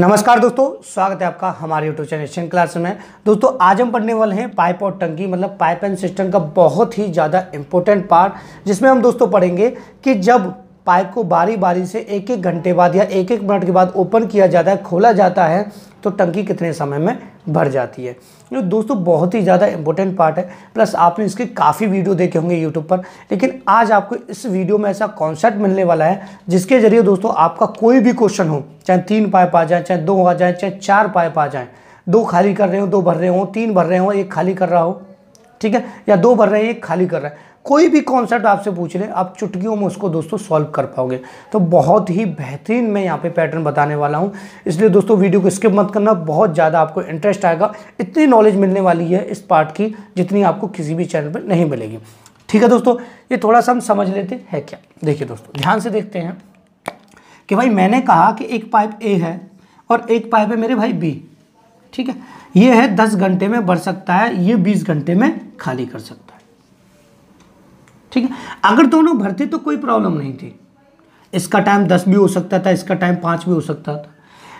नमस्कार दोस्तों स्वागत है आपका हमारे यूट्यूब चैनल एशियन क्लास में दोस्तों आज हम पढ़ने वाले हैं पाइप और टंकी मतलब पाइप एंड सिस्टम का बहुत ही ज़्यादा इम्पोर्टेंट पार्ट जिसमें हम दोस्तों पढ़ेंगे कि जब पाइप को बारी बारी से एक एक घंटे बाद या एक एक मिनट के बाद ओपन किया जाता है खोला जाता है तो टंकी कितने समय में भर जाती है जो दोस्तों बहुत ही ज़्यादा इंपॉर्टेंट पार्ट है प्लस आपने इसके काफ़ी वीडियो देखे होंगे यूट्यूब पर लेकिन आज आपको इस वीडियो में ऐसा कॉन्सेप्ट मिलने वाला है जिसके जरिए दोस्तों आपका कोई भी क्वेश्चन हो चाहे तीन पाइप आ जाए चाहे दो आ जाए चाहे चार पाइप आ जाए दो खाली कर रहे हो दो भर रहे हो तीन भर रहे हो एक खाली कर रहा हो ठीक है या दो भर रहे हैं एक खाली कर रहा है कोई भी कॉन्सेप्ट आपसे पूछ ले आप चुटकियों में उसको दोस्तों सॉल्व कर पाओगे तो बहुत ही बेहतरीन मैं यहाँ पे पैटर्न बताने वाला हूँ इसलिए दोस्तों वीडियो को स्किप मत करना बहुत ज़्यादा आपको इंटरेस्ट आएगा इतनी नॉलेज मिलने वाली है इस पार्ट की जितनी आपको किसी भी चैनल पर नहीं मिलेगी ठीक है दोस्तों ये थोड़ा सा हम समझ लेते हैं क्या देखिए दोस्तों ध्यान से देखते हैं कि भाई मैंने कहा कि एक पाइप ए है और एक पाइप है मेरे भाई बी ठीक है ये है दस घंटे में भर सकता है ये बीस घंटे में खाली कर सकता है ठीक है अगर दोनों भरते तो कोई प्रॉब्लम नहीं थी इसका टाइम दस भी हो सकता था इसका टाइम पाँच भी हो सकता था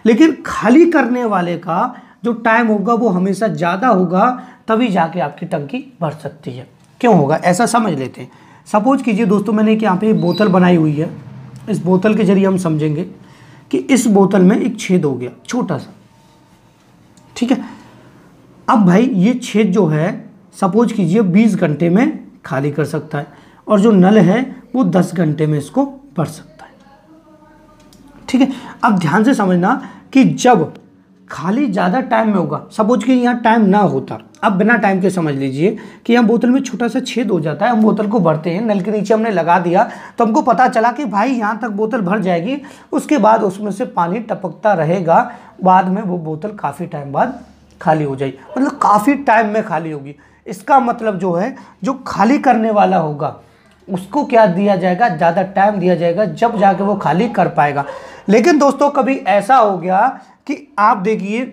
लेकिन खाली करने वाले का जो टाइम होगा वो हमेशा ज़्यादा होगा तभी जाके आपकी टंकी भर सकती है क्यों होगा ऐसा समझ लेते हैं सपोज कीजिए दोस्तों मैंने एक यहाँ पे बोतल बनाई हुई है इस बोतल के जरिए हम समझेंगे कि इस बोतल में एक छेद हो गया छोटा सा ठीक है अब भाई ये छेद जो है सपोज कीजिए बीस घंटे में खाली कर सकता है और जो नल है वो दस घंटे में इसको भर सकता है ठीक है अब ध्यान से समझना कि जब खाली ज़्यादा टाइम में होगा सपोज कि यहाँ टाइम ना होता अब बिना टाइम के समझ लीजिए कि यहाँ बोतल में छोटा सा छेद हो जाता है हम बोतल को भरते हैं नल के नीचे हमने लगा दिया तो हमको पता चला कि भाई यहाँ तक बोतल भर जाएगी उसके बाद उसमें से पानी टपकता रहेगा बाद में वो बोतल काफ़ी टाइम बाद खाली हो जाएगी मतलब काफ़ी टाइम में खाली होगी इसका मतलब जो है जो खाली करने वाला होगा उसको क्या दिया जाएगा ज़्यादा टाइम दिया जाएगा जब जाके वो खाली कर पाएगा लेकिन दोस्तों कभी ऐसा हो गया कि आप देखिए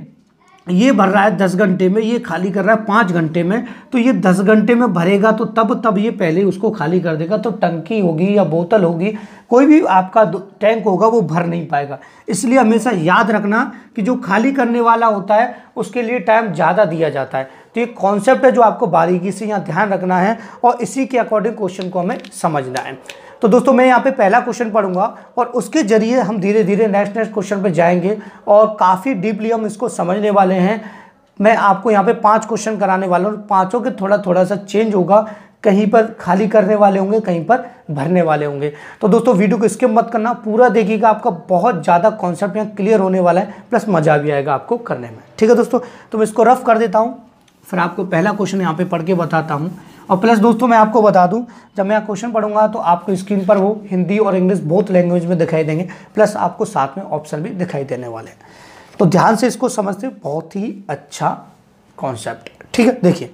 ये भर रहा है दस घंटे में ये खाली कर रहा है पाँच घंटे में तो ये दस घंटे में भरेगा तो तब तब ये पहले उसको खाली कर देगा तो टंकी होगी या बोतल होगी कोई भी आपका टैंक होगा वो भर नहीं पाएगा इसलिए हमेशा याद रखना कि जो खाली करने वाला होता है उसके लिए टाइम ज़्यादा दिया जाता है तो ये कॉन्सेप्ट है जो आपको बारीकी से यहाँ ध्यान रखना है और इसी के अकॉर्डिंग क्वेश्चन को हमें समझना है तो दोस्तों मैं यहाँ पे पहला क्वेश्चन पढ़ूंगा और उसके जरिए हम धीरे धीरे नेक्स्ट नेक्स्ट क्वेश्चन पे जाएंगे और काफ़ी डीपली हम इसको समझने वाले हैं मैं आपको यहाँ पे पांच क्वेश्चन कराने वाला हूँ पांचों के थोड़ा थोड़ा सा चेंज होगा कहीं पर खाली करने वाले होंगे कहीं पर भरने वाले होंगे तो दोस्तों वीडियो को स्किप मत करना पूरा देखिएगा आपका बहुत ज़्यादा कॉन्सेप्ट यहाँ क्लियर होने वाला है प्लस मज़ा भी आएगा आपको करने में ठीक है दोस्तों तो मैं इसको रफ कर देता हूँ फिर आपको पहला क्वेश्चन यहाँ पे पढ़ के बताता हूँ और प्लस दोस्तों मैं आपको बता दूँ जब मैं क्वेश्चन पढ़ूंगा तो आपको स्क्रीन पर वो हिंदी और इंग्लिश बहुत लैंग्वेज में दिखाई देंगे प्लस आपको साथ में ऑप्शन भी दिखाई देने वाले हैं तो ध्यान से इसको समझते बहुत ही अच्छा कॉन्सेप्ट ठीक है देखिए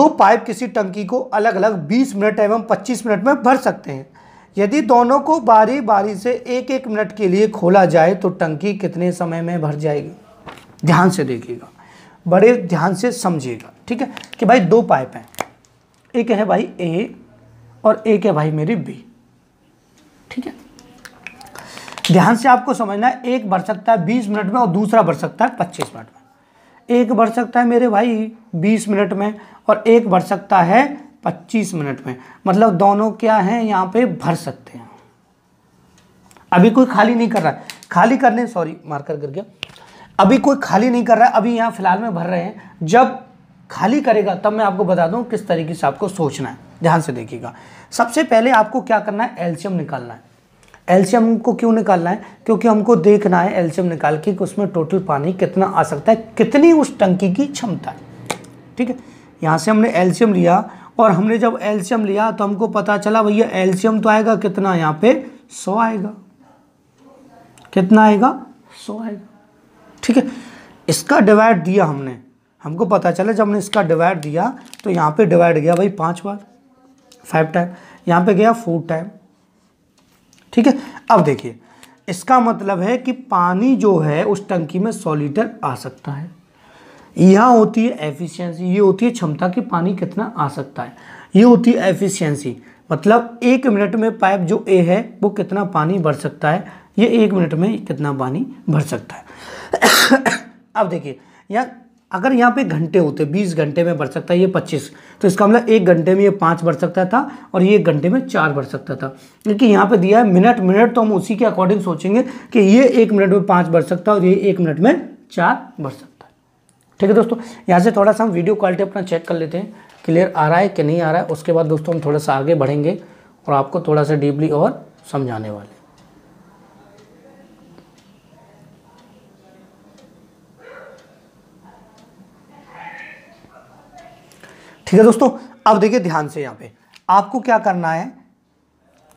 दो पाइप किसी टंकी को अलग अलग बीस मिनट एवं पच्चीस मिनट में भर सकते हैं यदि दोनों को बारी बारी से एक एक मिनट के लिए खोला जाए तो टंकी कितने समय में भर जाएगी ध्यान से देखिएगा बड़े ध्यान से समझिएगा ठीक है कि भाई दो पाइप हैं एक है भाई ए और एक है भाई मेरी बी ठीक है ध्यान से आपको समझना है एक भर सकता है बीस मिनट में और दूसरा भर सकता है पच्चीस मिनट में एक भर सकता है मेरे भाई बीस मिनट में और एक भर सकता है पच्चीस मिनट में मतलब दोनों क्या हैं यहाँ पे भर सकते हैं अभी कोई खाली नहीं कर रहा है खाली करने सॉरी मार्कर कर गया अभी कोई खाली नहीं कर रहा है अभी यहाँ फिलहाल में भर रहे हैं जब खाली करेगा तब मैं आपको बता दूँ किस तरीके से आपको सोचना है ध्यान से देखिएगा सबसे पहले आपको क्या करना है एल्शियम निकालना है एल्शियम को क्यों निकालना है क्योंकि हमको देखना है एल्शियम निकाल के कि उसमें टोटल पानी कितना आ सकता है कितनी उस टंकी की क्षमता है ठीक है यहाँ से हमने एल्शियम लिया और हमने जब एल्शियम लिया तो हमको पता चला भैया एल्शियम तो आएगा कितना यहाँ पे सौ आएगा कितना आएगा सौ आएगा ठीक है इसका डिवाइड दिया हमने हमको पता चला जब हमने इसका डिवाइड दिया तो यहाँ पे डिवाइड गया भाई पांच बार फाइव टाइम यहाँ पे गया फोर टाइम ठीक है अब देखिए इसका मतलब है कि पानी जो है उस टंकी में सौ लीटर आ सकता है यहाँ होती है एफिशिएंसी ये होती है क्षमता कि पानी कितना आ सकता है ये होती है एफिशियंसी मतलब एक मिनट में पाइप जो ए है वो कितना पानी भर सकता है ये एक मिनट में कितना पानी भर सकता है अब देखिए यहाँ अगर यहाँ पे घंटे होते 20 घंटे में बढ़ सकता है ये 25 तो इसका मतलब एक घंटे में ये पाँच बढ़ सकता था और ये एक घंटे में चार बढ़ सकता था क्योंकि यहाँ पे दिया है मिनट मिनट तो हम उसी के अकॉर्डिंग सोचेंगे कि ये एक मिनट में पाँच बढ़ सकता है और ये एक मिनट में चार बढ़ सकता है ठीक है दोस्तों यहाँ से थोड़ा सा हम वीडियो क्वालिटी अपना चेक कर लेते हैं क्लियर आ रहा है कि नहीं आ रहा है उसके बाद दोस्तों हम थोड़ा सा आगे बढ़ेंगे और आपको थोड़ा सा डीपली और समझाने वाले ठीक है दोस्तों अब देखिए ध्यान से यहाँ पे आपको क्या करना है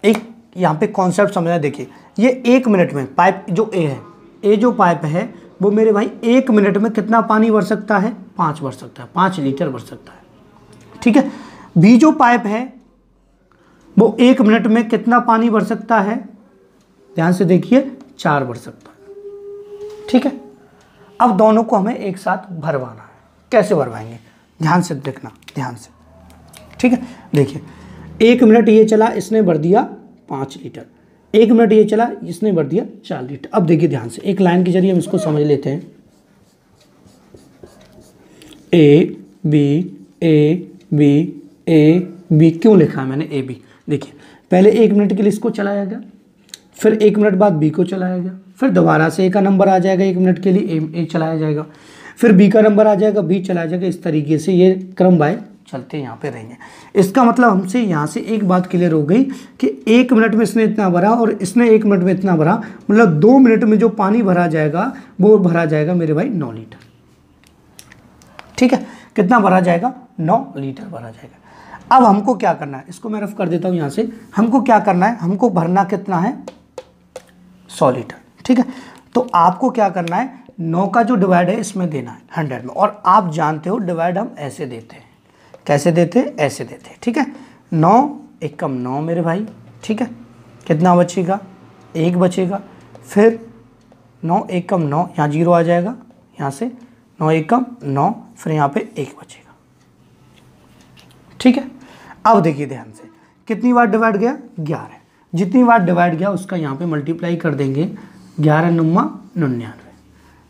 एक यहाँ पे कॉन्सेप्ट समझना है देखिए ये एक मिनट में पाइप जो ए है ए जो पाइप है वो मेरे भाई एक मिनट में कितना पानी भर सकता है पाँच भर सकता है पाँच लीटर भर सकता है ठीक है बी जो पाइप है वो एक मिनट में कितना पानी भर सकता है ध्यान से देखिए चार भर सकता है ठीक है अब दोनों को हमें एक साथ भरवाना है कैसे भरवाएंगे ध्यान से देखना ध्यान से ठीक है देखिए एक मिनट ये चला इसने भर दिया पाँच लीटर एक मिनट ये चला इसने भर दिया चार लीटर अब देखिए ध्यान से एक लाइन के जरिए हम इसको समझ लेते हैं A B A B A B क्यों लिखा है मैंने ए बी देखिए पहले एक मिनट के लिए इसको चलाया गया फिर एक मिनट बाद बी को चलाया गया फिर दोबारा से ए का नंबर आ जाएगा एक मिनट के लिए ए ए चलाया जाएगा फिर बी का नंबर आ जाएगा बी चला जाएगा इस तरीके से ये क्रम बाय चलते यहाँ पे रहेंगे इसका मतलब हमसे यहाँ से एक बात क्लियर हो गई कि एक मिनट में इसने इतना भरा और इसने एक मिनट में इतना भरा मतलब दो मिनट में जो पानी भरा जाएगा वो भरा जाएगा मेरे भाई नौ लीटर ठीक है कितना भरा जाएगा नौ लीटर भरा जाएगा अब हमको क्या करना है इसको मैं रफ कर देता हूँ यहाँ से हमको क्या करना है हमको भरना कितना है सौ लीटर ठीक है तो आपको क्या करना है नौ का जो डिवाइड है इसमें देना है हंड्रेड में और आप जानते हो डिवाइड हम ऐसे देते हैं कैसे देते हैं ऐसे देते हैं ठीक है नौ एक कम नौ मेरे भाई ठीक है कितना बचेगा एक बचेगा फिर नौ एक कम नौ यहाँ जीरो आ जाएगा यहाँ से नौ एक कम नौ फिर यहाँ पे एक बचेगा ठीक है अब देखिए ध्यान से कितनी बार डिवाइड गया ग्यारह जितनी बार डिवाइड गया उसका यहाँ पे मल्टीप्लाई कर देंगे ग्यारह नुमा निन्यानवे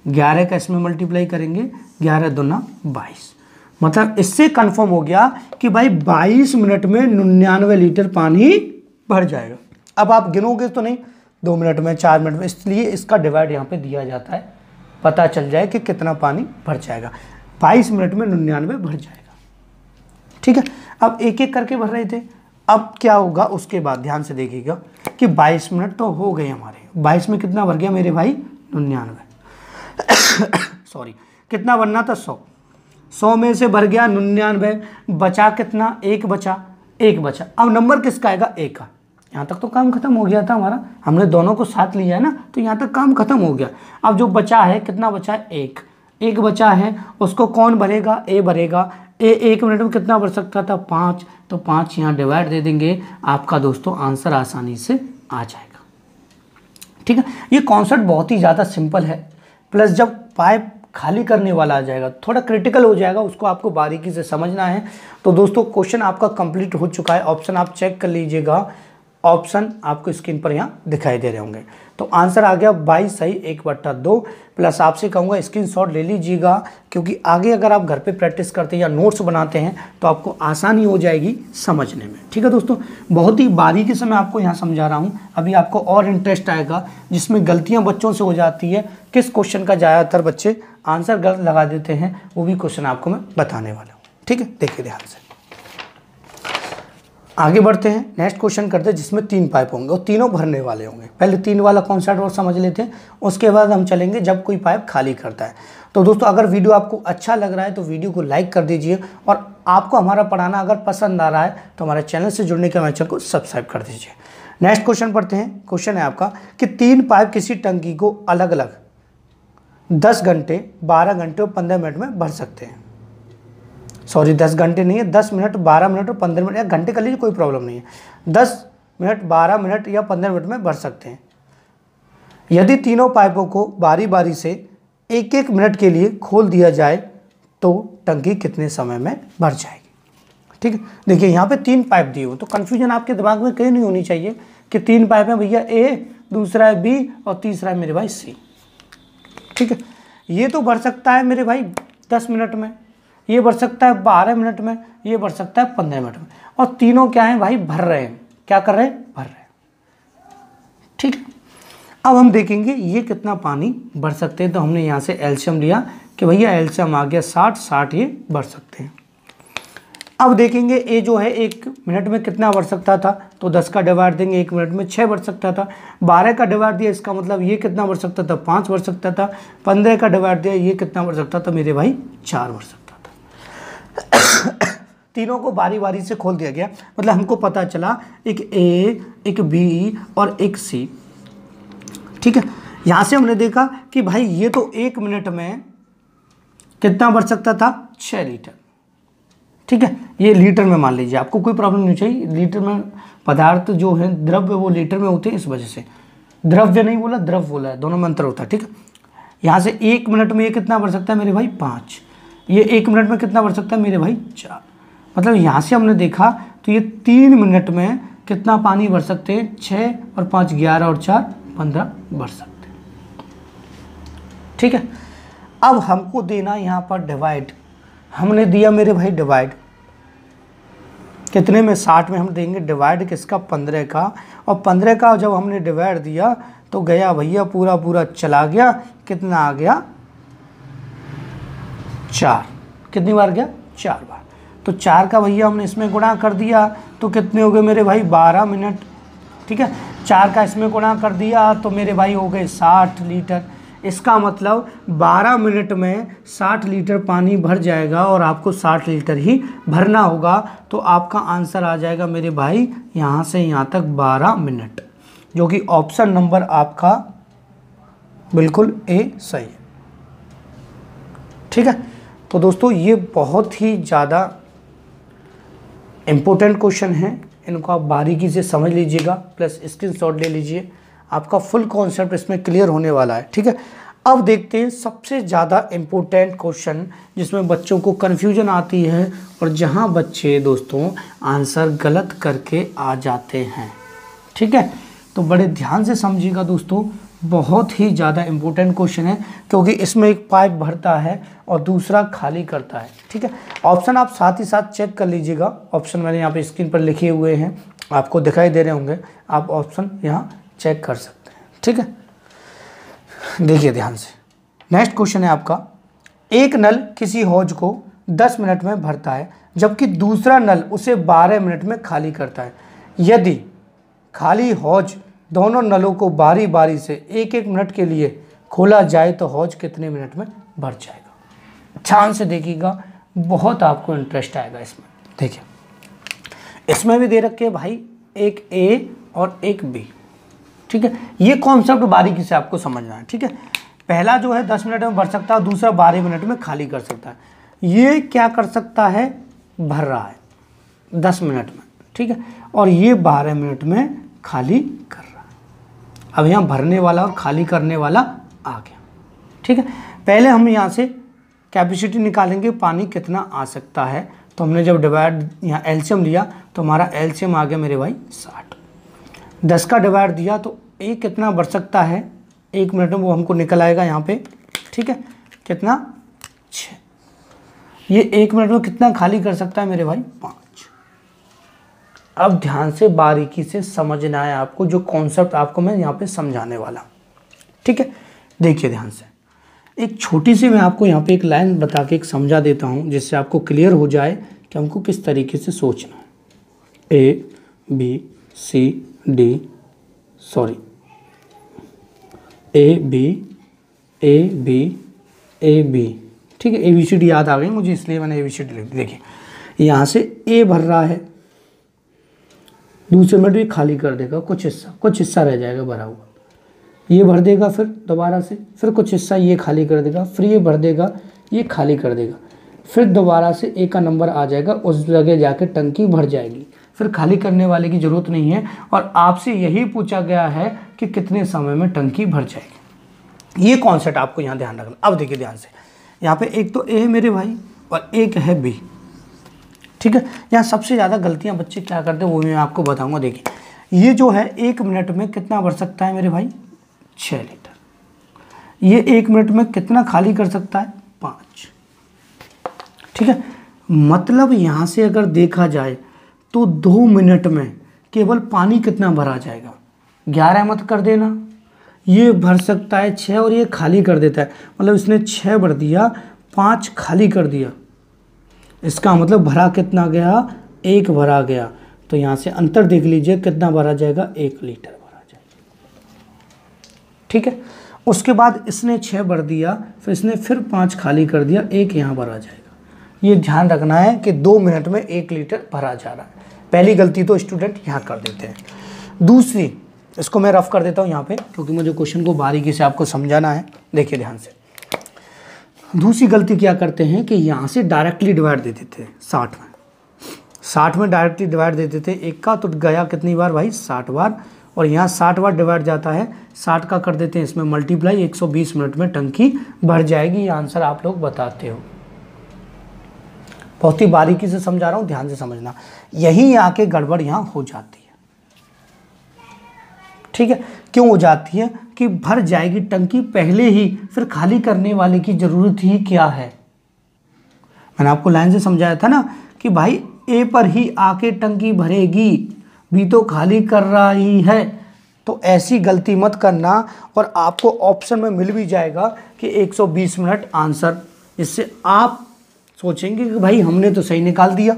ग्यारह का इसमें मल्टीप्लाई करेंगे ग्यारह दुना बाईस मतलब इससे कंफर्म हो गया कि भाई 22 मिनट में निन्यानवे लीटर पानी भर जाएगा अब आप गिनोगे तो नहीं दो मिनट में चार मिनट में इसलिए इसका डिवाइड यहाँ पे दिया जाता है पता चल जाए कि कितना पानी भर जाएगा 22 मिनट में निन्यानवे भर जाएगा ठीक है अब एक एक करके भर रहे थे अब क्या होगा उसके बाद ध्यान से देखिएगा कि बाईस मिनट तो हो गए हमारे बाईस में कितना भर गया मेरे भाई निन्यानवे सॉरी कितना बनना था सौ सौ में से भर गया निन्यानवे बचा कितना एक बचा एक बचा अब नंबर किसका आएगा एक का यहाँ तक तो काम खत्म हो गया था हमारा हमने दोनों को साथ लिया है ना तो यहाँ तक काम खत्म हो गया अब जो बचा है कितना बचा है एक एक बचा है उसको कौन भरेगा ए भरेगा ए एक मिनट में कितना बढ़ सकता था पाँच तो पाँच यहाँ डिवाइड दे देंगे आपका दोस्तों आंसर आसानी से आ जाएगा ठीक है ये कॉन्सेप्ट बहुत ही ज़्यादा सिंपल है प्लस जब पाइप खाली करने वाला आ जाएगा थोड़ा क्रिटिकल हो जाएगा उसको आपको बारीकी से समझना है तो दोस्तों क्वेश्चन आपका कंप्लीट हो चुका है ऑप्शन आप चेक कर लीजिएगा ऑप्शन आपको स्क्रीन पर यहाँ दिखाई दे रहे होंगे तो आंसर आ गया बाईस सही एक बट्टा दो प्लस आपसे कहूँगा स्क्रीन शॉट ले लीजिएगा क्योंकि आगे अगर आप घर पे प्रैक्टिस करते हैं या नोट्स बनाते हैं तो आपको आसानी हो जाएगी समझने में ठीक है दोस्तों बहुत ही बारीकी से मैं आपको यहाँ समझा रहा हूँ अभी आपको और इंटरेस्ट आएगा जिसमें गलतियाँ बच्चों से हो जाती है किस क्वेश्चन का ज़्यादातर बच्चे आंसर गलत लगा देते हैं वो भी क्वेश्चन आपको मैं बताने वाला हूँ ठीक है देखिए ध्यान से आगे बढ़ते हैं नेक्स्ट क्वेश्चन करते हैं जिसमें तीन पाइप होंगे और तीनों भरने वाले होंगे पहले तीन वाला कॉन्सेप्ट और समझ लेते हैं उसके बाद हम चलेंगे जब कोई पाइप खाली करता है तो दोस्तों अगर वीडियो आपको अच्छा लग रहा है तो वीडियो को लाइक कर दीजिए और आपको हमारा पढ़ाना अगर पसंद आ रहा है तो हमारे चैनल से जुड़ने के हमारे चैनल को सब्सक्राइब कर दीजिए नेक्स्ट क्वेश्चन पढ़ते हैं क्वेश्चन है आपका कि तीन पाइप किसी टंकी को अलग अलग दस घंटे बारह घंटे और पंद्रह मिनट में भर सकते हैं सॉरी दस घंटे नहीं है दस मिनट बारह मिनट और पंद्रह मिनट या घंटे कर लीजिए कोई प्रॉब्लम नहीं है दस मिनट बारह मिनट या पंद्रह मिनट में भर सकते हैं यदि तीनों पाइपों को बारी बारी से एक एक मिनट के लिए खोल दिया जाए तो टंकी कितने समय में भर जाएगी ठीक है देखिए यहाँ पे तीन पाइप दिए हुए तो कन्फ्यूजन आपके दिमाग में कहीं नहीं होनी चाहिए कि तीन पाइप हैं भैया ए दूसरा है बी और तीसरा है मेरे भाई सी ठीक है ये तो भर सकता है मेरे भाई दस मिनट में ये बढ़ सकता है बारह मिनट में ये बढ़ सकता है पंद्रह मिनट में और तीनों क्या हैं भाई भर रहे हैं क्या कर रहे हैं भर रहे हैं ठीक है अब हम देखेंगे ये कितना पानी भर सकते हैं तो हमने यहाँ से एल्शियम लिया कि भैया एल्शियम आ गया साठ साठ ये भर सकते हैं अब देखेंगे ये जो है एक मिनट में कितना बढ़ सकता था तो दस का डिवाइड देंगे एक मिनट में छः बढ़ सकता था बारह का डिवाइड दिया इसका मतलब ये कितना बढ़ सकता था पाँच बढ़ सकता था पंद्रह का डिवाइड दिया ये कितना बढ़ सकता था मेरे भाई चार बढ़ सकता तीनों को बारी बारी से खोल दिया गया मतलब हमको पता चला एक ए एक बी और एक सी ठीक है यहाँ से हमने देखा कि भाई ये तो एक मिनट में कितना बढ़ सकता था छः लीटर ठीक है ये लीटर में मान लीजिए आपको कोई प्रॉब्लम नहीं चाहिए लीटर में पदार्थ जो है द्रव्य वो लीटर में होते हैं इस वजह से द्रव्य नहीं बोला द्रव्य बोला है दोनों में अंतर होता है ठीक है यहाँ से एक मिनट में ये कितना बढ़ सकता है मेरे भाई पाँच ये एक मिनट में कितना बढ़ सकता है मेरे भाई चार मतलब यहाँ से हमने देखा तो ये तीन मिनट में कितना पानी बढ़ सकते हैं छः और पाँच ग्यारह और चार पंद्रह बढ़ सकते ठीक है अब हमको देना यहाँ पर डिवाइड हमने दिया मेरे भाई डिवाइड कितने में साठ में हम देंगे डिवाइड किसका पंद्रह का और पंद्रह का जब हमने डिवाइड दिया तो गया भैया पूरा पूरा चला गया कितना आ गया चार कितनी बार गया चार बार तो चार का भैया हमने इसमें गुणा कर दिया तो कितने हो गए मेरे भाई बारह मिनट ठीक है चार का इसमें गुणा कर दिया तो मेरे भाई हो गए साठ लीटर इसका मतलब बारह मिनट में साठ लीटर पानी भर जाएगा और आपको साठ लीटर ही भरना होगा तो आपका आंसर आ जाएगा मेरे भाई यहाँ से यहाँ तक बारह मिनट जो कि ऑप्शन नंबर आपका बिल्कुल ए सही है ठीक है तो दोस्तों ये बहुत ही ज़्यादा इम्पोर्टेंट क्वेश्चन है इनको आप बारीकी से समझ लीजिएगा प्लस स्क्रीनशॉट ले लीजिए आपका फुल कॉन्सेप्ट इसमें क्लियर होने वाला है ठीक है अब देखते हैं सबसे ज़्यादा इम्पोर्टेंट क्वेश्चन जिसमें बच्चों को कन्फ्यूजन आती है और जहाँ बच्चे दोस्तों आंसर गलत करके आ जाते हैं ठीक है तो बड़े ध्यान से समझिएगा दोस्तों बहुत ही ज़्यादा इम्पोर्टेंट क्वेश्चन है क्योंकि इसमें एक पाइप भरता है और दूसरा खाली करता है ठीक है ऑप्शन आप साथ ही साथ चेक कर लीजिएगा ऑप्शन मैंने यहाँ पे स्क्रीन पर लिखे हुए हैं आपको दिखाई दे रहे होंगे आप ऑप्शन यहाँ चेक कर सकते हैं ठीक है देखिए ध्यान से नेक्स्ट क्वेश्चन है आपका एक नल किसी हौज को दस मिनट में भरता है जबकि दूसरा नल उसे बारह मिनट में खाली करता है यदि खाली हौज दोनों नलों को बारी बारी से एक एक मिनट के लिए खोला जाए तो हौज कितने मिनट में भर जाएगा ध्यान से देखिएगा बहुत आपको इंटरेस्ट आएगा इसमें देखिए इसमें भी दे रखे भाई एक ए और एक बी ठीक है ये कॉन्सेप्ट बारीकी से आपको समझना है ठीक है पहला जो है दस मिनट में भर सकता है दूसरा बारह मिनट में खाली कर सकता है ये क्या कर सकता है भर रहा है दस मिनट में ठीक है और ये बारह मिनट में खाली कर अब यहाँ भरने वाला और खाली करने वाला आ गया ठीक है पहले हम यहाँ से कैपेसिटी निकालेंगे पानी कितना आ सकता है तो हमने जब डिवाइड यहाँ एल्शियम लिया तो हमारा एल्शियम आ गया मेरे भाई साठ दस का डिवाइड दिया तो एक कितना बढ़ सकता है एक मिनट में वो हमको निकल आएगा यहाँ पे ठीक है कितना छ ये एक मिनट में कितना खाली कर सकता है मेरे भाई पाँच अब ध्यान से बारीकी से समझना है आपको जो कॉन्सेप्ट आपको मैं यहाँ पे समझाने वाला ठीक है देखिए ध्यान से एक छोटी सी मैं आपको यहाँ पे एक लाइन बता के एक समझा देता हूँ जिससे आपको क्लियर हो जाए कि हमको किस तरीके से सोचना है A B C D sorry A B A B A B ठीक है ए बी सी डी याद आ गई मुझे इसलिए मैंने ए बी सी डी लिख देखिए यहाँ से ए भर रहा है दूसरे मिनट भी खाली कर देगा कुछ हिस्सा कुछ हिस्सा रह जाएगा भरा हुआ ये भर देगा फिर दोबारा से फिर कुछ हिस्सा ये खाली कर देगा फिर ये भर देगा ये खाली कर देगा फिर दोबारा से एक का नंबर आ जाएगा उस जगह जाके टंकी भर जाएगी फिर खाली करने वाले की ज़रूरत नहीं है और आपसे यही पूछा गया है कि कितने समय में टंकी भर जाएगी ये कॉन्सेप्ट आपको यहाँ ध्यान रखना अब देखिए ध्यान से यहाँ पे एक तो ए है मेरे भाई और एक है बी ठीक है यहाँ सबसे ज़्यादा गलतियाँ बच्चे क्या करते हैं वो मैं आपको बताऊँगा देखिए ये जो है एक मिनट में कितना भर सकता है मेरे भाई छः लीटर ये एक मिनट में कितना खाली कर सकता है पाँच ठीक है मतलब यहाँ से अगर देखा जाए तो दो मिनट में केवल पानी कितना भरा जाएगा ग्यारह मत कर देना ये भर सकता है छः और ये खाली कर देता है मतलब इसने छः भर दिया पाँच खाली कर दिया इसका मतलब भरा कितना गया एक भरा गया तो यहाँ से अंतर देख लीजिए कितना भरा जाएगा एक लीटर भरा जाएगा ठीक है उसके बाद इसने छः भर दिया फिर इसने फिर पाँच खाली कर दिया एक यहाँ भरा जाएगा ये ध्यान रखना है कि दो मिनट में एक लीटर भरा जा रहा है पहली गलती तो स्टूडेंट यहाँ कर देते हैं दूसरी इसको मैं रफ कर देता हूँ यहाँ पे क्योंकि मुझे क्वेश्चन को बारीकी से आपको समझाना है देखिए ध्यान से दूसरी गलती क्या करते हैं कि यहाँ से डायरेक्टली डिवाइड दे देते हैं साठ में साठ में डायरेक्टली डिवाइड दे देते हैं एक का तो गया कितनी बार भाई साठ बार और यहाँ साठ बार डिवाइड जाता है साठ का कर देते हैं इसमें मल्टीप्लाई एक मिनट में टंकी भर जाएगी ये आंसर आप लोग बताते हो बहुत ही बारीकी से समझा रहा हूँ ध्यान से समझना यही आके गड़बड़ यहाँ हो जाती है ठीक है क्यों हो जाती है कि भर जाएगी टंकी पहले ही फिर खाली करने वाले की ज़रूरत ही क्या है मैंने आपको लाइन से समझाया था ना कि भाई ए पर ही आके टंकी भरेगी बी तो खाली कर रहा ही है तो ऐसी गलती मत करना और आपको ऑप्शन में मिल भी जाएगा कि 120 मिनट आंसर इससे आप सोचेंगे कि भाई हमने तो सही निकाल दिया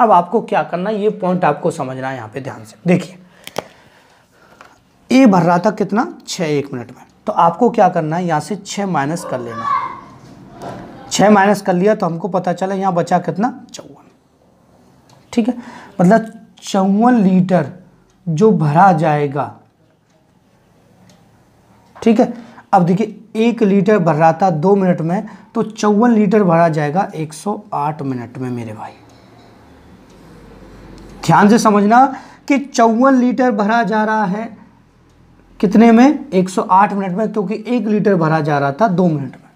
अब आपको क्या करना ये पॉइंट आपको समझना है यहाँ पे ध्यान से देखिए ए भर रहा था कितना छः एक मिनट में तो आपको क्या करना है यहाँ से छः माइनस कर लेना है छः माइनस कर लिया तो हमको पता चला यहाँ बचा कितना चौवन ठीक है मतलब चौवन लीटर जो भरा जाएगा ठीक है अब देखिए एक लीटर भर रहा था दो मिनट में तो चौवन लीटर भरा जाएगा 108 मिनट में मेरे भाई ध्यान से समझना कि चौवन लीटर भरा जा रहा है कितने में 108 मिनट में क्योंकि एक लीटर भरा जा रहा था दो मिनट में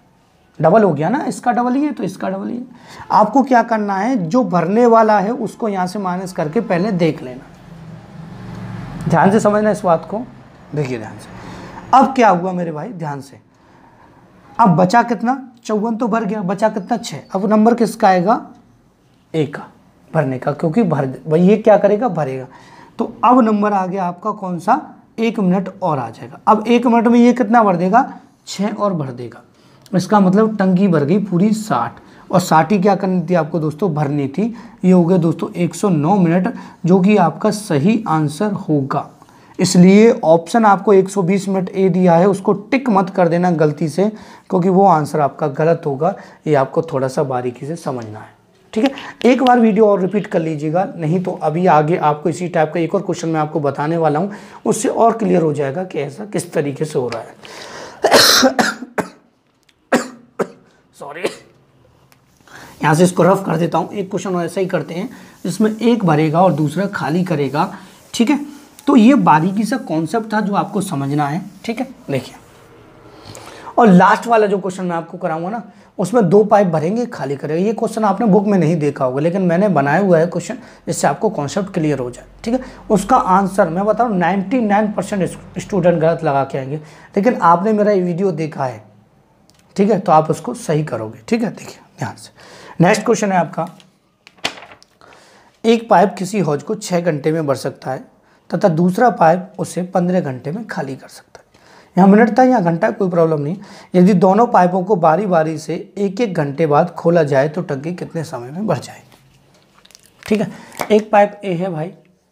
डबल हो गया ना इसका डबल ही है तो इसका डबल है आपको क्या करना है जो भरने वाला है उसको यहाँ से माइनस करके पहले देख लेना ध्यान से समझना इस बात को देखिए ध्यान से अब क्या हुआ मेरे भाई ध्यान से अब बचा कितना चौवन तो भर गया बचा कितना छः अब नंबर किसका आएगा ए का भरने का क्योंकि भर भाई ये क्या करेगा भरेगा तो अब नंबर आ गया आपका कौन सा एक मिनट और आ जाएगा अब एक मिनट में ये कितना भर देगा छः और भर देगा इसका मतलब टंकी भर गई पूरी साठ और साठ ही क्या करनी थी आपको दोस्तों भरनी थी ये हो गया दोस्तों 109 मिनट जो कि आपका सही आंसर होगा इसलिए ऑप्शन आपको 120 मिनट ए दिया है उसको टिक मत कर देना गलती से क्योंकि वो आंसर आपका गलत होगा ये आपको थोड़ा सा बारीकी से समझना है ठीक है एक बार वीडियो और रिपीट कर लीजिएगा नहीं तो अभी आगे आपको इसी टाइप का एक और क्वेश्चन मैं आपको बताने वाला हूँ उससे और क्लियर हो जाएगा कि ऐसा किस तरीके से हो रहा है सॉरी यहाँ से इसको रफ कर देता हूँ एक क्वेश्चन ऐसा ही करते हैं जिसमें एक भरेगा और दूसरा खाली करेगा ठीक है तो ये बारीकी सा कॉन्सेप्ट था जो आपको समझना है ठीक है देखिए और लास्ट वाला जो क्वेश्चन मैं आपको कराऊंगा ना उसमें दो पाइप भरेंगे खाली करेंगे ये क्वेश्चन आपने बुक में नहीं देखा होगा लेकिन मैंने बनाया हुआ है क्वेश्चन जिससे आपको कॉन्सेप्ट क्लियर हो जाए ठीक है उसका आंसर मैं बताऊँ नाइन्टी नाइन परसेंट स्टूडेंट गलत लगा के आएंगे लेकिन आपने मेरा ये वीडियो देखा है ठीक है तो आप उसको सही करोगे ठीक है देखिए ध्यान से नेक्स्ट क्वेश्चन है आपका एक पाइप किसी हौज को छः घंटे में भर सकता है तथा दूसरा पाइप उसे पंद्रह घंटे में खाली कर सकता है या मिनट था या घंटा कोई प्रॉब्लम नहीं यदि दोनों पाइपों को बारी बारी से एक एक घंटे बाद खोला जाए तो टंकी कितने समय में भर जाए ठीक है एक पाइप ए है भाई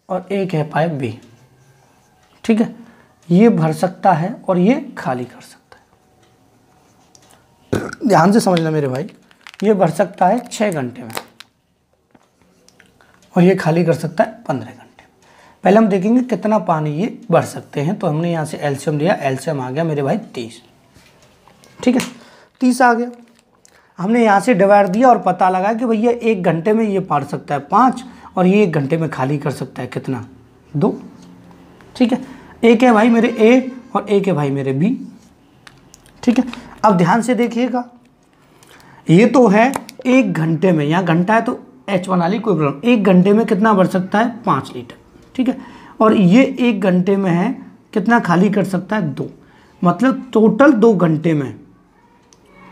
और एक है पाइप बी ठीक है ये भर सकता है और ये खाली कर सकता है ध्यान से समझना मेरे भाई ये भर सकता है छः घंटे में और ये खाली कर सकता है पंद्रह घंटे पहले हम देखेंगे कितना पानी ये भर सकते हैं तो हमने यहाँ से एल्शियम लिया एल्शियम आ गया मेरे भाई तीस ठीक है तीस आ गया हमने यहाँ से डिवाइड दिया और पता लगा कि भैया एक घंटे में ये पार सकता है पाँच और ये एक घंटे में खाली कर सकता है कितना दो ठीक है एक है भाई मेरे ए और एक है भाई मेरे बी ठीक है अब ध्यान से देखिएगा ये तो है एक घंटे में यहाँ घंटा है तो एच वन वाली कोई प्रॉब्लम एक घंटे में कितना भर सकता है पाँच लीटर ठीक है और ये एक घंटे में है कितना खाली कर सकता है दो मतलब टोटल दो घंटे में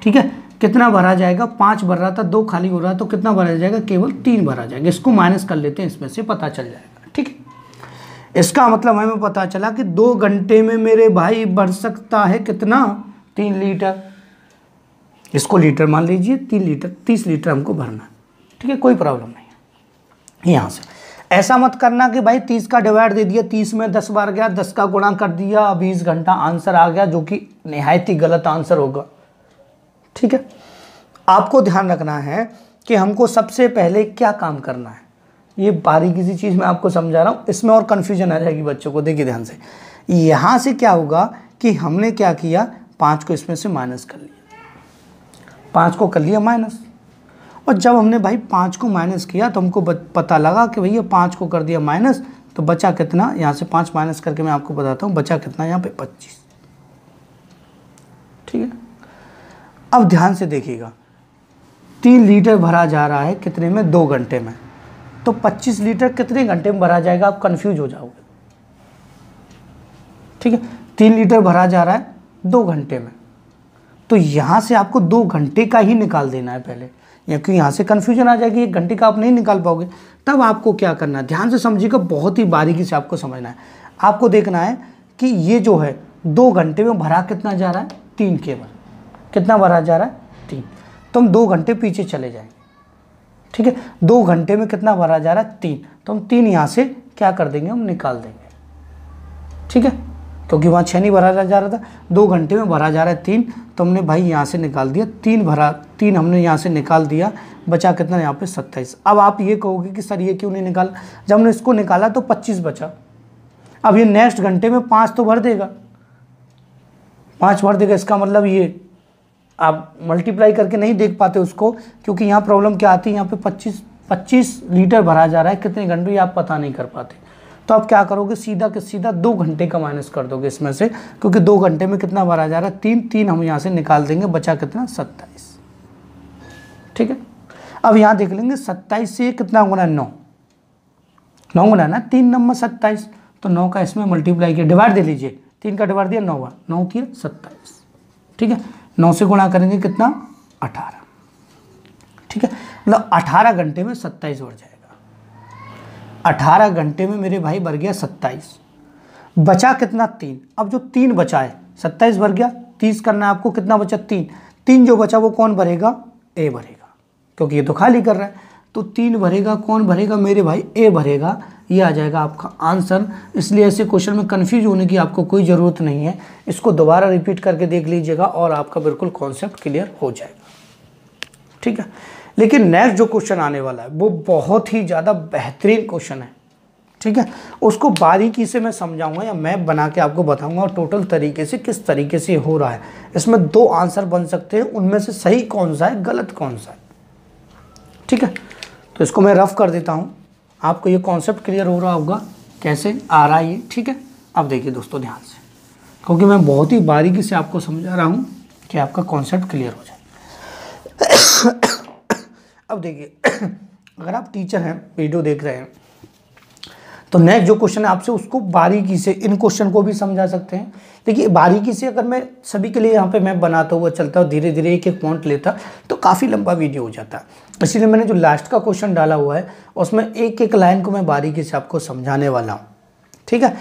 ठीक है कितना भरा जाएगा पाँच भर रहा था दो खाली हो रहा तो कितना भरा जाएगा केवल तीन भरा जाएगा इसको माइनस कर लेते हैं इसमें से पता चल जाएगा ठीक है इसका मतलब हमें पता चला कि दो घंटे में मेरे भाई भर सकता है कितना तीन लीटर इसको लीटर मान लीजिए तीन लीटर तीस लीटर हमको भरना ठीक है कोई प्रॉब्लम नहीं है यहाँ से ऐसा मत करना कि भाई तीस का डिवाइड दे दिया तीस में दस बार गया दस का गुणा कर दिया बीस घंटा आंसर आ गया जो कि नहायत ही गलत आंसर होगा ठीक है आपको ध्यान रखना है कि हमको सबसे पहले क्या काम करना है ये बारीकी सी चीज़ मैं आपको समझा रहा हूँ इसमें और कन्फ्यूजन आ जाएगी बच्चों को देखिए ध्यान से यहाँ से क्या होगा कि हमने क्या किया पाँच को इसमें से माइनस कर लिया पाँच को कर लिया माइनस और जब हमने भाई पाँच को माइनस किया तो हमको पता लगा कि भैया पाँच को कर दिया माइनस तो बचा कितना यहाँ से पाँच माइनस करके मैं आपको बताता हूँ बचा कितना यहाँ पे पच्चीस ठीक है अब ध्यान से देखिएगा तीन लीटर भरा जा रहा है कितने में दो घंटे में तो पच्चीस लीटर कितने घंटे में भरा जाएगा आप कन्फ्यूज हो जाओगे ठीक है तीन लीटर भरा जा रहा है दो घंटे में तो यहाँ से आपको दो घंटे का ही निकाल देना है पहले या क्यों यहाँ से कन्फ्यूजन आ जाएगी एक घंटे का आप नहीं निकाल पाओगे तब आपको क्या करना है ध्यान से समझिएगा बहुत ही बारीकी से आपको समझना है आपको देखना है कि ये जो है दो घंटे में भरा कितना जा रहा है तीन केवल कितना भरा जा रहा है तीन तो हम दो घंटे पीछे चले जाएंगे ठीक है दो घंटे में कितना भरा जा रहा है तीन तो हम तीन यहाँ से क्या कर देंगे हम निकाल देंगे ठीक है क्योंकि वहाँ छः नहीं भरा जा रहा था दो घंटे में भरा जा रहा है तीन तो हमने भाई यहाँ से निकाल दिया तीन भरा तीन हमने यहाँ से निकाल दिया बचा कितना यहाँ पे सत्ताईस अब आप ये कहोगे कि सर ये क्यों नहीं निकाला जब हमने इसको निकाला तो पच्चीस बचा अब ये नेक्स्ट घंटे में पाँच तो भर देगा पाँच भर देगा इसका मतलब ये आप मल्टीप्लाई करके नहीं देख पाते उसको क्योंकि यहाँ प्रॉब्लम क्या आती है यहाँ पे पच्चीस पच्चीस लीटर भरा जा रहा है कितने घंटे आप पता नहीं कर पाते तो आप क्या करोगे सीधा के सीधा दो घंटे का माइनस कर दोगे इसमें से क्योंकि दो घंटे में कितना बार आ जा रहा है तीन तीन हम यहाँ से निकाल देंगे बचा कितना सत्ताईस ठीक है अब यहाँ देख लेंगे सत्ताईस से कितना गुना नौ नौ गुना ना तीन नंबर सत्ताईस तो नौ का इसमें मल्टीप्लाई किया डिवाइड दे लीजिए तीन का डिवाइड दिया नौ बार नौ तीन सत्ताईस ठीक है नौ से गुणा करेंगे कितना अठारह ठीक है मतलब अठारह घंटे में सत्ताईस बढ़ जाए अठारह घंटे में मेरे भाई भर गया सत्ताईस बचा कितना तीन अब जो तीन बचा है सत्ताईस भर गया तीस करना है आपको कितना बचा तीन तीन जो बचा वो कौन भरेगा ए भरेगा क्योंकि ये तो खाली कर रहा है तो तीन भरेगा कौन भरेगा मेरे भाई ए भरेगा ये आ जाएगा आपका आंसर इसलिए ऐसे क्वेश्चन में कन्फ्यूज होने की आपको कोई ज़रूरत नहीं है इसको दोबारा रिपीट करके देख लीजिएगा और आपका बिल्कुल कॉन्सेप्ट क्लियर हो जाएगा ठीक है लेकिन नेक्स्ट जो क्वेश्चन आने वाला है वो बहुत ही ज़्यादा बेहतरीन क्वेश्चन है ठीक है उसको बारीकी से मैं समझाऊंगा या मैं बना के आपको बताऊंगा और टोटल तरीके से किस तरीके से हो रहा है इसमें दो आंसर बन सकते हैं उनमें से सही कौन सा है गलत कौन सा है ठीक है तो इसको मैं रफ़ कर देता हूँ आपको ये कॉन्सेप्ट क्लियर हो रहा होगा कैसे आ रहा है ये ठीक है अब देखिए दोस्तों ध्यान से क्योंकि मैं बहुत ही बारीकी से आपको समझा रहा हूँ कि आपका कॉन्सेप्ट क्लियर हो जाए अब देखिए अगर आप टीचर हैं वीडियो देख रहे हैं तो नेक्स्ट जो क्वेश्चन है आपसे उसको बारीकी से इन क्वेश्चन को भी समझा सकते हैं देखिए बारीकी से अगर मैं सभी के लिए यहाँ पे मैप बनाता हुआ चलता हूँ धीरे धीरे एक एक पॉइंट लेता तो काफ़ी लंबा वीडियो हो जाता इसीलिए मैंने जो लास्ट का क्वेश्चन डाला हुआ है उसमें एक एक लाइन को मैं बारीकी से आपको समझाने वाला हूँ ठीक है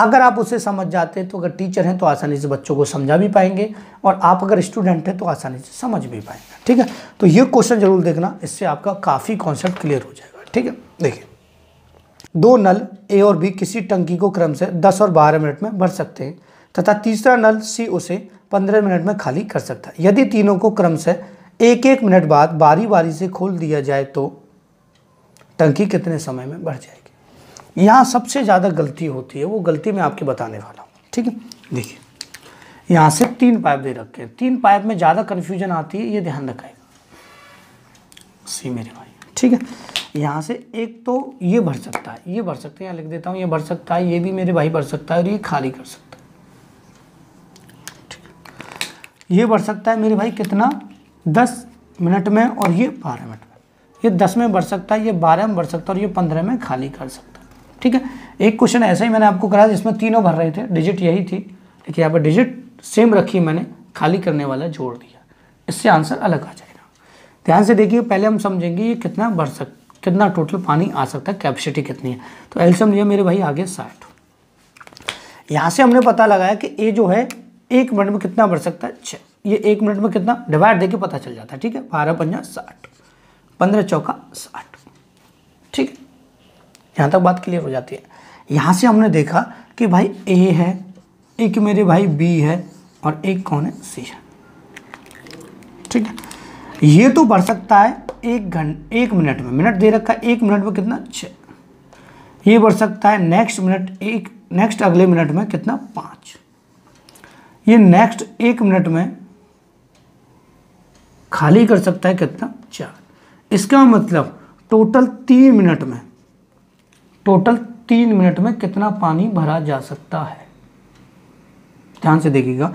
अगर आप उसे समझ जाते हैं तो अगर टीचर हैं तो आसानी से बच्चों को समझा भी पाएंगे और आप अगर स्टूडेंट हैं तो आसानी से समझ भी पाएंगे ठीक है तो ये क्वेश्चन जरूर देखना इससे आपका काफ़ी कॉन्सेप्ट क्लियर हो जाएगा ठीक है देखिए दो नल ए और बी किसी टंकी को क्रम से 10 और 12 मिनट में भर सकते हैं तथा तीसरा नल सी उसे 15 मिनट में खाली कर सकता है यदि तीनों को क्रम से एक एक मिनट बाद बारी बारी से खोल दिया जाए तो टंकी कितने समय में भर जाएगी यहाँ सबसे ज़्यादा गलती होती है वो गलती मैं आपके बताने वाला हूँ ठीक है देखिए यहाँ से तीन पाइप दे रखे हैं तीन पाइप में ज़्यादा कन्फ्यूजन आती है ये ध्यान रखाएगा सी मेरे भाई ठीक है यहाँ से एक तो ये भर सकता है ये भर सकते हैं यहाँ लिख देता हूँ ये भर सकता है ये भी मेरे भाई भर सकता है और ये खाली कर सकता है ठीक ये भर सकता है मेरे भाई कितना दस मिनट में और ये बारह मिनट में ये दस में भर सकता है ये बारह में भर सकता है और ये पंद्रह में खाली कर सकता है ठीक है एक क्वेश्चन ऐसा ही मैंने आपको करा जिसमें तीनों भर रहे थे डिजिट यही थी लेकिन यहाँ पर डिजिट सेम रखी मैंने खाली करने वाला जोड़ दिया इससे आंसर अलग आ जाएगा ध्यान से देखिए पहले हम समझेंगे ये कितना भर सक कितना टोटल पानी आ सकता है कैपेसिटी कितनी है तो एल्सम लिया मेरे भाई आगे साठ यहाँ से हमने पता लगाया कि ए जो है एक मिनट में कितना बढ़ सकता है छः ये एक मिनट में कितना डिवाइड देके पता चल जाता है ठीक है बारह पंजा साठ पंद्रह चौका साठ यहाँ तक बात क्लियर हो जाती है यहाँ से हमने देखा कि भाई ए है एक मेरे भाई बी है और एक कौन है सी है ठीक है ये तो बढ़ सकता है एक घंटे एक मिनट में मिनट दे रखा है एक मिनट में कितना छः ये बढ़ सकता है नेक्स्ट मिनट एक नेक्स्ट अगले मिनट में कितना पाँच ये नेक्स्ट एक मिनट में खाली कर सकता है कितना चार इसका मतलब टोटल तीन मिनट में टोटल तीन मिनट में कितना पानी भरा जा सकता है ध्यान से देखिएगा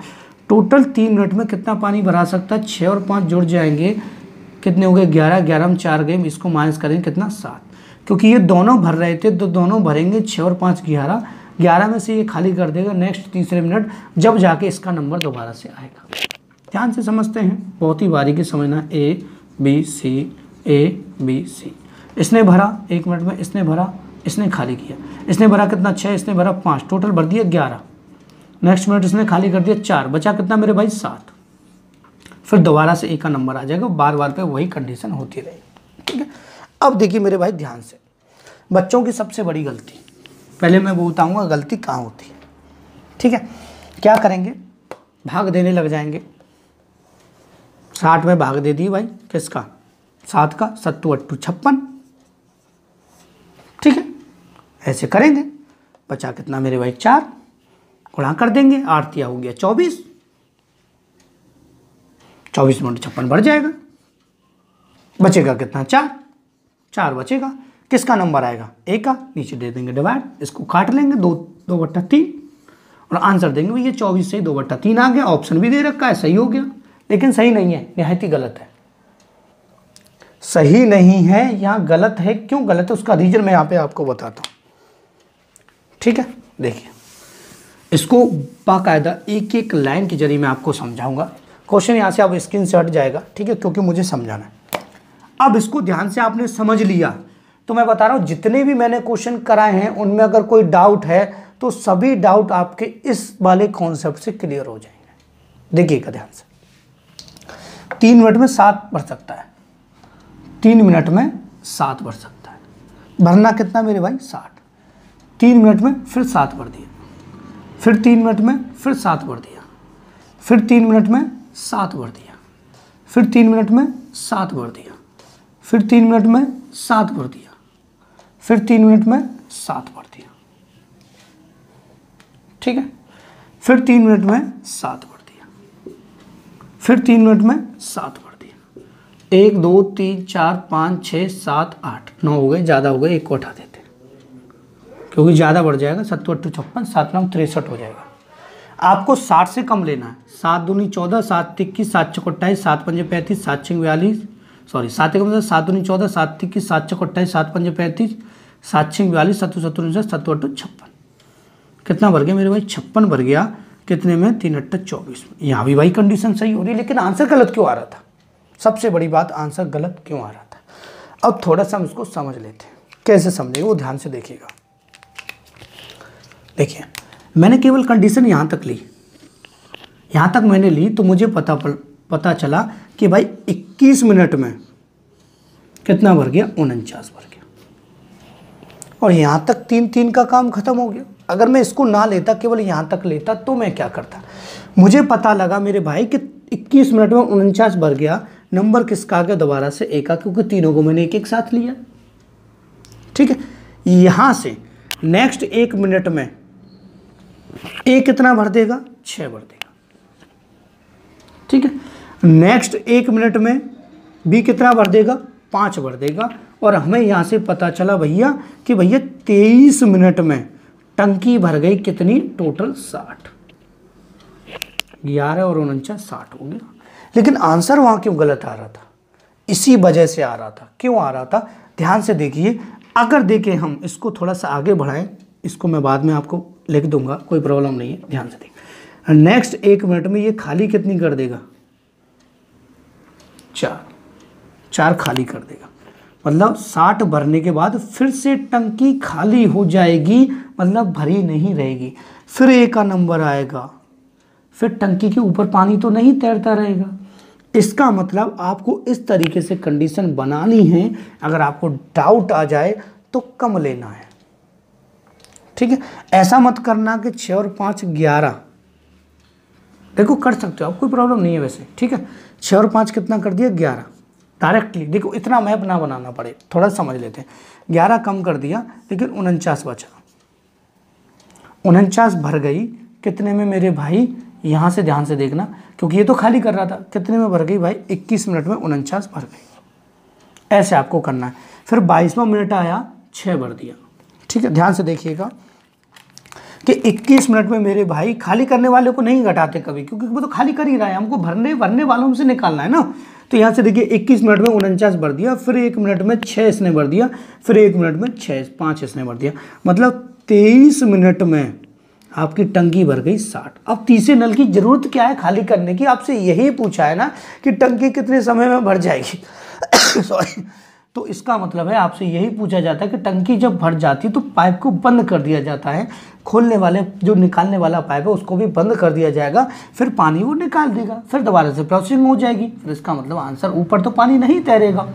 टोटल तीन मिनट में कितना पानी भरा सकता है छः और पाँच जुड़ जाएंगे कितने हो गए ग्यारह ग्यारह में चार गए इसको माइनस करेंगे कितना सात क्योंकि ये दोनों भर रहे थे तो दोनों भरेंगे छः और पाँच ग्यारह ग्यारह में से ये खाली कर देगा नेक्स्ट तीसरे मिनट जब जाके इसका नंबर दोबारा से आएगा ध्यान से समझते हैं बहुत ही बारीकी समझना ए बी सी ए बी सी इसने भरा एक मिनट में इसने भरा इसने खाली किया इसने भरा कितना छः इसने भरा पाँच टोटल भर दिया ग्यारह नेक्स्ट मिनट इसने खाली कर दिया चार बचा कितना मेरे भाई सात फिर दोबारा से एक का नंबर आ जाएगा बार बार पे वही कंडीशन होती रहेगी ठीक है अब देखिए मेरे भाई ध्यान से बच्चों की सबसे बड़ी गलती पहले मैं वो बताऊँगा गलती कहाँ होती है ठीक है क्या करेंगे भाग देने लग जाएंगे साठ में भाग दे दिए भाई किसका सात का सत्तू अट्टू छप्पन ऐसे करेंगे बचा कितना मेरे भाई चार गुणा कर देंगे आरतिया हो गया चौबीस चौबीस मिनट छप्पन बढ़ जाएगा बचेगा कितना चार चार बचेगा किसका नंबर आएगा एक का नीचे दे देंगे डिवाइड इसको काट लेंगे दो दो बट्टा तीन और आंसर देंगे भैया चौबीस से दो बट्टा तीन आ गया ऑप्शन भी दे रखा है सही हो गया लेकिन सही नहीं है निहायत ही गलत है सही नहीं है या गलत है क्यों गलत है उसका रीजन मैं यहाँ पे आपको बताता हूँ ठीक है देखिए इसको बाकायदा एक एक लाइन के जरिए मैं आपको समझाऊंगा क्वेश्चन यहाँ से आप स्क्रीन से हट जाएगा ठीक है क्योंकि मुझे समझाना है अब इसको ध्यान से आपने समझ लिया तो मैं बता रहा हूँ जितने भी मैंने क्वेश्चन कराए हैं उनमें अगर कोई डाउट है तो सभी डाउट आपके इस वाले कॉन्सेप्ट से क्लियर हो जाएंगे देखिएगा ध्यान से तीन मिनट में सात भर सकता है तीन मिनट में सात भर सकता है भरना कितना मेरे भाई साठ तीन मिनट में फिर सात भर दिया फिर तीन मिनट में फिर सात भर दिया फिर तीन मिनट में सात भर दिया फिर तीन मिनट में सात भर दिया फिर तीन मिनट में सात भर दिया फिर तीन मिनट में सात भर दिया ठीक है फिर तीन मिनट में सात भर दिया फिर तीन मिनट में सात भर दिया एक दो तीन चार पाँच छः सात आठ नौ हो गए ज़्यादा हो गए एक को उठा दे क्योंकि ज़्यादा बढ़ जाएगा सत्तर अट्ठू छप्पन सात नौ तिरसठ हो जाएगा आपको साठ से कम लेना है सात दूनी चौदह सात इक्कीस सात चौक अट्ठाईस सात पंजे पैंतीस सात छः बयालीस सॉरी सात एक मतलब सात दूनी चौदह सात इक्कीस सात चौक अट्ठाईस सात पंजे पैंतीस सात छः बयालीस सत्तर सत्तर उनसठ सत्तर अट्ठू छप्पन कितना भर गया मेरे भाई छप्पन भर गया कितने में तीन अट्ठा चौबीस में यहाँ भी भाई कंडीशन सही हो रही है लेकिन आंसर गलत क्यों आ रहा था सबसे बड़ी बात आंसर गलत क्यों आ रहा था अब थोड़ा सा हम इसको समझ लेते हैं कैसे समझेंगे वो ध्यान से देखिएगा देखिए मैंने केवल कंडीशन यहाँ तक ली यहाँ तक मैंने ली तो मुझे पता पल, पता चला कि भाई 21 मिनट में कितना भर गया उनचास भर गया और यहाँ तक तीन तीन का काम खत्म हो गया अगर मैं इसको ना लेता केवल यहाँ तक लेता तो मैं क्या करता मुझे पता लगा मेरे भाई कि 21 मिनट में उनचास भर गया नंबर किसका आ गया दोबारा से एक का क्योंकि तीनों को मैंने एक एक साथ लिया ठीक है यहाँ से नेक्स्ट एक मिनट में ए कितना भर देगा छः भर देगा ठीक है नेक्स्ट एक मिनट में बी कितना भर देगा पाँच भर देगा और हमें यहाँ से पता चला भैया कि भैया तेईस मिनट में टंकी भर गई कितनी टोटल साठ ग्यारह और उनचास साठ हो गया लेकिन आंसर वहाँ क्यों गलत आ रहा था इसी वजह से आ रहा था क्यों आ रहा था ध्यान से देखिए अगर देखें हम इसको थोड़ा सा आगे बढ़ाएं इसको मैं बाद में आपको लिख दूंगा कोई प्रॉब्लम नहीं है ध्यान से देख नेक्स्ट एक मिनट में ये खाली कितनी कर देगा चार चार खाली कर देगा मतलब साठ भरने के बाद फिर से टंकी खाली हो जाएगी मतलब भरी नहीं रहेगी फिर एक का नंबर आएगा फिर टंकी के ऊपर पानी तो नहीं तैरता रहेगा इसका मतलब आपको इस तरीके से कंडीशन बनानी है अगर आपको डाउट आ जाए तो कम लेना है ठीक है ऐसा मत करना कि छः और पाँच ग्यारह देखो कर सकते हो आप कोई प्रॉब्लम नहीं है वैसे ठीक है छः और पाँच कितना कर दिया ग्यारह डायरेक्टली देखो इतना मैप ना बनाना पड़े थोड़ा समझ लेते हैं ग्यारह कम कर दिया लेकिन उनचास बचा उनचास भर गई कितने में मेरे भाई यहाँ से ध्यान से देखना क्योंकि ये तो खाली कर रहा था कितने में भर गई भाई 21 मिनट में उनचास भर गई ऐसे आपको करना है फिर बाईसवा मिनट आया छः भर दिया ठीक है ध्यान से देखिएगा कि 21 मिनट में मेरे भाई खाली करने वाले को नहीं घटाते कभी क्योंकि वो तो खाली कर ही रहा है हमको भरने भरने वालों से निकालना है ना तो यहाँ से देखिए 21 मिनट में उनचास भर दिया फिर एक मिनट में छः इसने भर दिया फिर एक मिनट में छः पाँच इसने भर दिया मतलब तेईस मिनट में आपकी टंकी भर गई साठ अब तीसरे नल की ज़रूरत क्या है खाली करने की आपसे यही पूछा है ना कि टंकी कितने समय में भर जाएगी सॉरी तो इसका मतलब है आपसे यही पूछा जाता है कि टंकी जब भर जाती है तो पाइप को बंद कर दिया जाता है खोलने वाले जो निकालने वाला पाइप है उसको भी बंद कर दिया जाएगा फिर पानी वो निकाल देगा फिर दोबारा से प्रोसेसिंग हो जाएगी फिर इसका मतलब आंसर ऊपर तो पानी नहीं तैरेगा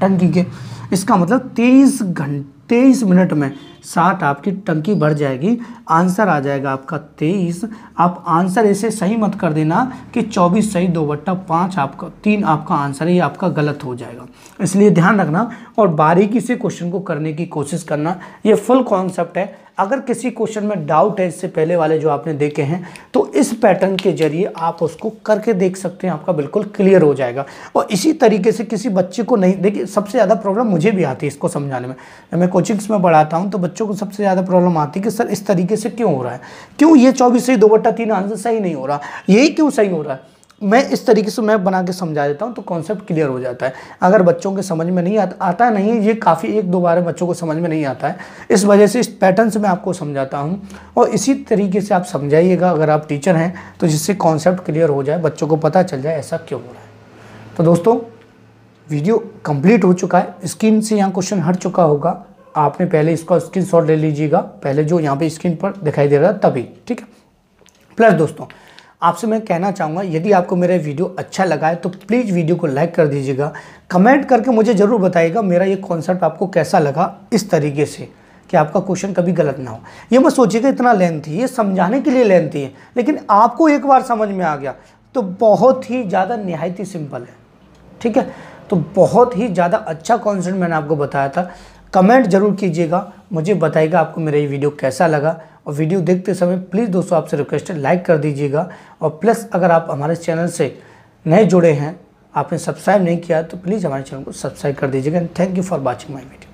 टंकी के इसका मतलब तेईस घंटे तेईस मिनट में साठ आपकी टंकी भर जाएगी आंसर आ जाएगा आपका तेईस आप आंसर ऐसे सही मत कर देना कि चौबीस सही दो बट्टा पाँच आपका तीन आपका आंसर है ये आपका गलत हो जाएगा इसलिए ध्यान रखना और बारीकी से क्वेश्चन को करने की कोशिश करना ये फुल कॉन्सेप्ट है अगर किसी क्वेश्चन में डाउट है इससे पहले वाले जो आपने देखे हैं तो इस पैटर्न के जरिए आप उसको करके देख सकते हैं आपका बिल्कुल क्लियर हो जाएगा और इसी तरीके से किसी बच्चे को नहीं देखिए सबसे ज़्यादा प्रॉब्लम मुझे भी आती है इसको समझाने में मैं कोचिंग्स में पढ़ाता हूँ तो बच्चों को सबसे ज़्यादा प्रॉब्लम आती है कि सर इस तरीके से क्यों हो रहा है क्यों ये चौबीस से दो बट्टा तीन आंसर सही नहीं हो रहा यही क्यों सही हो रहा है मैं इस तरीके से मैं बना के समझा देता हूँ तो कॉन्सेप्ट क्लियर हो जाता है अगर बच्चों के समझ में नहीं आता आता नहीं ये काफ़ी एक दो बार बच्चों को समझ में नहीं आता है इस वजह से इस पैटर्न से मैं आपको समझाता हूँ और इसी तरीके से आप समझाइएगा अगर आप टीचर हैं तो जिससे कॉन्सेप्ट क्लियर हो जाए बच्चों को पता चल जाए ऐसा क्यों हो रहा है तो दोस्तों वीडियो कंप्लीट हो चुका है स्क्रीन से यहाँ क्वेश्चन हट चुका होगा आपने पहले इसका स्क्रीन शॉट ले लीजिएगा पहले जो यहाँ पे स्क्रीन पर दिखाई दे रहा था तभी ठीक है प्लस दोस्तों आपसे मैं कहना चाहूँगा यदि आपको मेरा वीडियो अच्छा लगा है तो प्लीज़ वीडियो को लाइक कर दीजिएगा कमेंट करके मुझे ज़रूर बताइएगा मेरा ये कॉन्सेप्ट आपको कैसा लगा इस तरीके से कि आपका क्वेश्चन कभी गलत ना हो ये मैं सोचिएगा इतना लेंथ थी ये समझाने के लिए ही है लेकिन आपको एक बार समझ में आ गया तो बहुत ही ज़्यादा नहायती सिंपल है ठीक है तो बहुत ही ज़्यादा अच्छा कॉन्सेप्ट मैंने आपको बताया था कमेंट जरूर कीजिएगा मुझे बताइएगा आपको मेरा ये वीडियो कैसा लगा और वीडियो देखते समय प्लीज़ दोस्तों आपसे रिक्वेस्ट है लाइक कर दीजिएगा और प्लस अगर आप हमारे चैनल से नए जुड़े हैं आपने सब्सक्राइब नहीं किया तो प्लीज़ हमारे चैनल को सब्सक्राइब कर दीजिएगा and thank you for watching my video